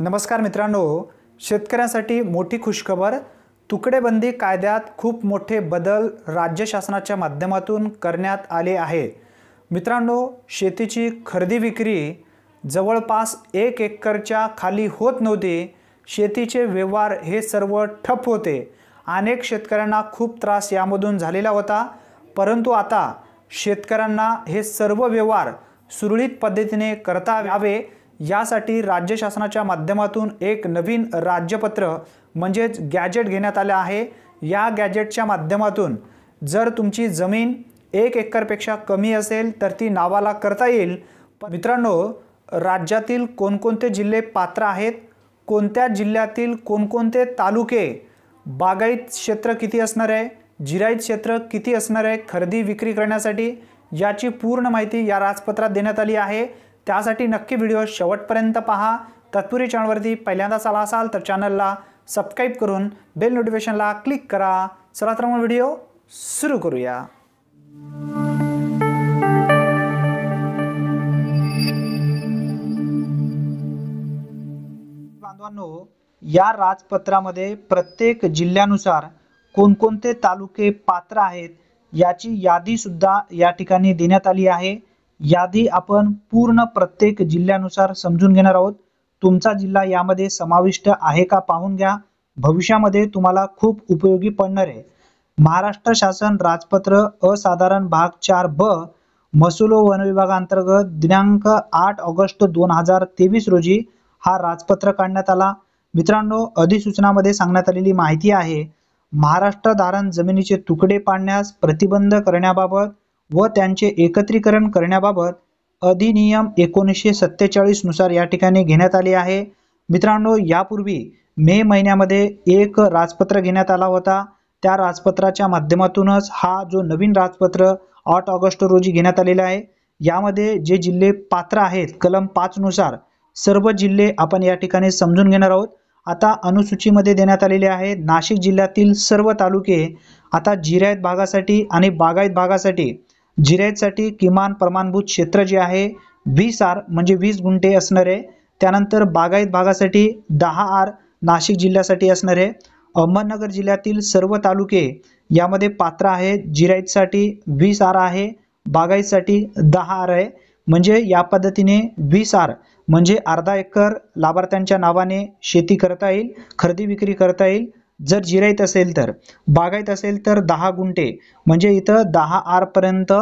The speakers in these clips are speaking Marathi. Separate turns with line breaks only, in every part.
नमस्कार मित्रांनो शेतकऱ्यांसाठी मोठी खुशखबर तुकडेबंदी कायद्यात खूप मोठे बदल राज्य शासनाच्या माध्यमातून करण्यात आले आहे मित्रांनो शेतीची खरेदी विक्री जवळपास एक एकरच्या खाली होत नव्हती शेतीचे व्यवहार हे सर्व ठप होते अनेक शेतकऱ्यांना खूप त्रास यामधून झालेला होता परंतु आता शेतकऱ्यांना हे सर्व व्यवहार सुरळीत पद्धतीने करता यावे यासाठी राज्य शासनाच्या माध्यमातून एक नवीन राज्यपत्र म्हणजेच गॅजेट घेण्यात आलं आहे या गॅजेटच्या माध्यमातून जर तुमची जमीन एक एकरपेक्षा कमी असेल तर ती नावाला करता येईल मित्रांनो राज्यातील कोणकोणते जिल्हे पात्र आहेत कोणत्या जिल्ह्यातील कोणकोणते तालुके बागायत क्षेत्र किती असणार आहे जिरायत क्षेत्र किती असणार आहे खरेदी विक्री करण्यासाठी याची पूर्ण माहिती या राजपत्रात देण्यात आली आहे त्यासाठी नक्की व्हिडिओ शेवटपर्यंत पहा तत्पुरी चॅनलवरती पहिल्यांदाच आला असाल तर चॅनलला सबस्क्राईब करून बेल नोटिफिकेशनला क्लिक करा चला तर मग व्हिडिओ सुरू करूया बांधवांनो या राजपत्रामध्ये प्रत्येक जिल्ह्यानुसार कोणकोणते तालुके पात्र आहेत याची यादीसुद्धा या ठिकाणी देण्यात आली आहे यादी आपण पूर्ण प्रत्येक जिल्ह्यानुसार समजून घेणार आहोत तुमचा जिल्हा यामध्ये समाविष्ट आहे का पाहून घ्या भविष्यामध्ये तुम्हाला खूप उपयोगी पडणार आहे महाराष्ट्र शासन राजपत्र असाधारण भाग चार ब महसूल वन विभागांतर्गत दिनांक आठ ऑगस्ट दोन हजार तेवीस रोजी हा राजपत्र काढण्यात आला मित्रांनो अधिसूचनामध्ये सांगण्यात आलेली माहिती आहे महाराष्ट्र धारण जमिनीचे तुकडे पाडण्यास प्रतिबंध करण्याबाबत व त्यांचे एकत्रीकरण करण्याबाबत अधिनियम एकोणीसशे सत्तेचाळीसनुसार या ठिकाणी घेण्यात आले आहे मित्रांनो यापूर्वी मे महिन्यामध्ये एक राजपत्र घेण्यात आला होता त्या राजपत्राच्या माध्यमातूनच हा जो नवीन राजपत्र आठ ऑगस्ट रोजी घेण्यात आलेला आहे यामध्ये जे जिल्हे पात्र आहेत कलम पाचनुसार सर्व जिल्हे आपण या ठिकाणी समजून घेणार आहोत आता अनुसूचीमध्ये देण्यात आलेले आहे नाशिक जिल्ह्यातील सर्व तालुके आता जिरायत भागासाठी आणि बागायत भागासाठी जिरायतसाठी किमान प्रमाणभूत क्षेत्र जे आहे वीस आर म्हणजे वीस गुंठे असणार आहे त्यानंतर बागायत भागासाठी दहा आर नाशिक जिल्ह्यासाठी असणार आहे अहमदनगर जिल्ह्यातील सर्व तालुके यामध्ये पात्र आहे जिरायतसाठी वीस आर आहे बागायतसाठी दहा आर आहे म्हणजे या पद्धतीने वीस आर म्हणजे अर्धा एकर लाभार्थ्यांच्या नावाने शेती करता येईल खरेदी विक्री करता येईल जर जिरायत असेल तर बागायत असेल तर दहा गुंठे म्हणजे इथं दहा आरपर्यंत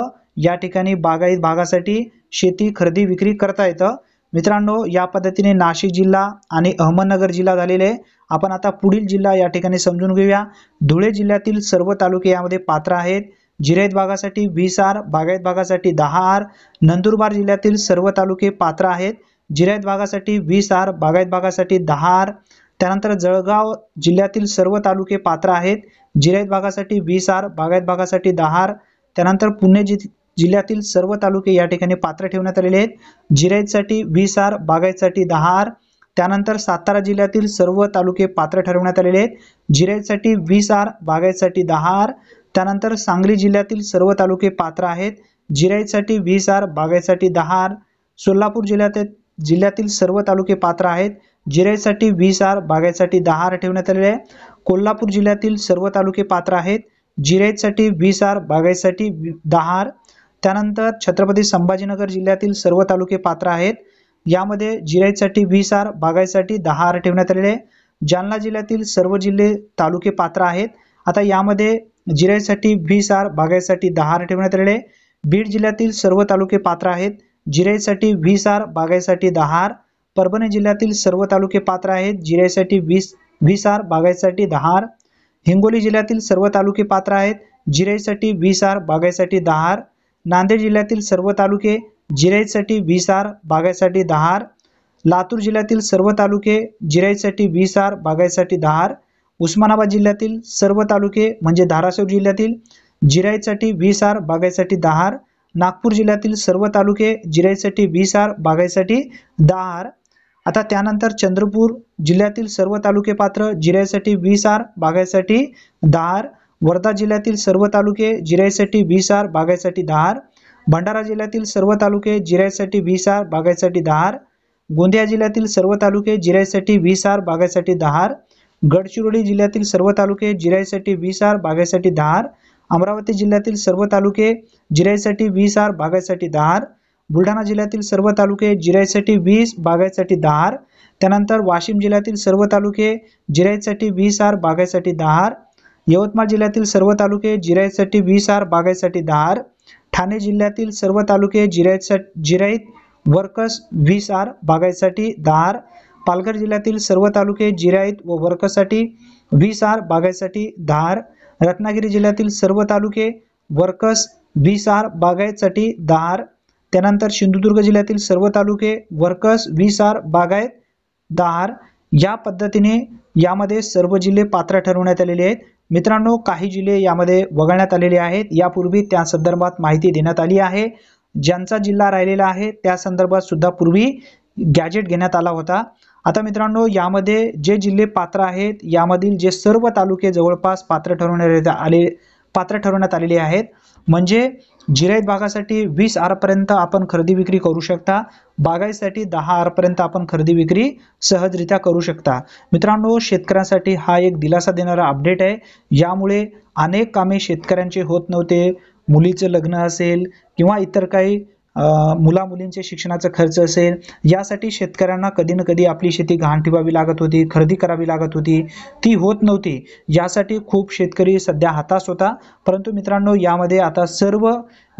या ठिकाणी बागायत भागासाठी शेती खरेदी विक्री करता येतं मित्रांनो या पद्धतीने नाशिक जिल्हा आणि अहमदनगर जिल्हा झालेले आहे आपण आता पुढील जिल्हा या ठिकाणी समजून घेऊया धुळे जिल्ह्यातील सर्व तालुके यामध्ये पात्र आहेत जिरायत भागासाठी वीस आर बागायत भागासाठी दहा आर नंदुरबार जिल्ह्यातील सर्व तालुके पात्र आहेत जिरायत भागासाठी वीस आर बागायत भागासाठी दहा आर त्यानंतर जळगाव जिल्ह्यातील सर्व तालुके पात्र आहेत जिरायत भागासाठी वीस आर बागायत भागासाठी दहा आर त्यानंतर पुणे जिल्ह्यातील सर्व तालुके या ठिकाणी पात्र ठेवण्यात आलेले आहेत जिरायतसाठी वीस आर बागायतसाठी दहा आर त्यानंतर सातारा जिल्ह्यातील सर्व तालुके पात्र ठरवण्यात आलेले आहेत जिरायतसाठी वीस आर बागायतसाठी दहा आर त्यानंतर सांगली जिल्ह्यातील सर्व तालुके पात्र आहेत जिरायतसाठी वीस आर बागायतसाठी दहा आर सोलापूर जिल्ह्यात जिल्ह्यातील सर्व तालुके पात्र आहेत जिरेसाठी वीस आर बागायतसाठी दहा आर ठेवण्यात आलेले आहे कोल्हापूर जिल्ह्यातील सर्व तालुके पात्र आहेत जिरेतसाठी वीस आर बागायतसाठी दहा आर त्यानंतर छत्रपती संभाजीनगर जिल्ह्यातील सर्व तालुके पात्र आहेत यामध्ये जिरेतसाठी वीस आर बागायतसाठी दहा आर ठेवण्यात आलेले आहे जालना जिल्ह्यातील सर्व जिल्हे तालुके पात्र आहेत आता यामध्ये जिरेतसाठी वीस आर बागायतसाठी दहा आर ठेवण्यात आलेले आहे बीड जिल्ह्यातील सर्व तालुके पात्र आहेत जिरेसाठी वीस आर बागायतसाठी दहा आर परभणी जिल्ह्यातील सर्व तालुके पात्र आहेत जिरेसाठी वीस वीस आर बागायसाठी दहा आर हिंगोली जिल्ह्यातील सर्व तालुके पात्र आहेत जिराईसाठी वीस आर बागायसाठी दहा आर नांदेड जिल्ह्यातील सर्व तालुके जिराईसाठी वीस आर बागायसाठी दहा आर लातूर जिल्ह्यातील सर्व तालुके जिराईसाठी वीस आर बागायसाठी दहा आर उस्मानाबाद जिल्ह्यातील सर्व तालुके म्हणजे धाराशिव जिल्ह्यातील जिराईसाठी वीस आर बागायसाठी दहा आर नागपूर जिल्ह्यातील सर्व तालुके जिराईसाठी वीस आर बागायसाठी दहा आर आता त्यानंतर चंद्रपूर जिल्ह्यातील सर्व तालुके पात्र जिरायसाठी वीस आर बागायसाठी दहा वर्धा जिल्ह्यातील सर्व तालुके जिरायसाठी वीस आर बागायसाठी दहा भंडारा जिल्ह्यातील सर्व तालुके जिरायसाठी वीस आर बागायसाठी दहा गोंदिया जिल्ह्यातील सर्व तालुके जिरायसाठी वीस आर बागायसाठी दहा गडचिरोली जिल्ह्यातील सर्व तालुके जिरायसाठी वीस आर बागायसाठी दहा अमरावती जिल्ह्यातील सर्व तालुके जिरायसाठी वीस आर बागायसाठी दहा बुलढाणा जिल्ह्यातील सर्व तालुके जिरायसाठी वीस बागायसाठी दहा त्यानंतर वाशिम जिल्ह्यातील सर्व तालुके जिरायसाठी वीस आर बागायसाठी दहा यवतमाळ जिल्ह्यातील सर्व तालुके जिरायतसाठी वीस आर बागायसाठी दहा ठाणे जिल्ह्यातील सर्व तालुके जिरायतसा जिराईत वर्कस वीस आर बागायसाठी दहा पालघर जिल्ह्यातील सर्व तालुके जिरायत व वर्कससाठी वीस आर बागायसाठी दहा रत्नागिरी जिल्ह्यातील सर्व तालुके वर्कस वीस आर बागायतसाठी दहा त्यानंतर सिंधुदुर्ग जिल्ह्यातील सर्व तालुके वर्कस विसार बागायत दहार या पद्धतीने यामध्ये सर्व जिल्हे पात्र ठरवण्यात आलेले आहेत मित्रांनो काही जिल्हे यामध्ये वगळण्यात आलेले आहेत यापूर्वी त्या संदर्भात माहिती देण्यात आली आहे ज्यांचा जिल्हा राहिलेला आहे त्या संदर्भात सुद्धा पूर्वी गॅजेट घेण्यात आला होता आता मित्रांनो यामध्ये जे जिल्हे पात्र आहेत यामधील जे सर्व तालुके जवळपास पात्र ठरवण्यात आले पात्र ठरवण्यात आलेले आहेत म्हणजे जिरायत बागासाठी वीस पर्यंत आपण खरेदी विक्री करू शकता बागायसाठी दहा आरपर्यंत आपण खरेदी विक्री सहजरित्या करू शकता मित्रांनो शेतकऱ्यांसाठी हा एक दिलासा देणारा अपडेट आहे यामुळे अनेक कामे शेतकऱ्यांचे होत नव्हते मुलीचं लग्न असेल किंवा इतर काही मुला मुलींचे शिक्षणाचा खर्च असेल यासाठी शेतकऱ्यांना कधी ना कधी आपली शेती घाण ठेवावी लागत होती खरेदी करावी लागत होती ती होत नव्हती यासाठी खूप शेतकरी सध्या हातास होता परंतु मित्रांनो यामध्ये आता सर्व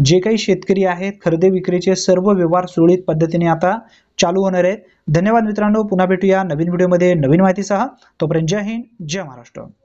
जे काही शेतकरी आहेत खरेदी विक्रीचे सर्व व्यवहार सुरळीत पद्धतीने आता चालू होणार आहेत धन्यवाद मित्रांनो पुन्हा भेटूया नवीन व्हिडिओमध्ये नवीन माहितीसह तोपर्यंत जय हिंद जय महाराष्ट्र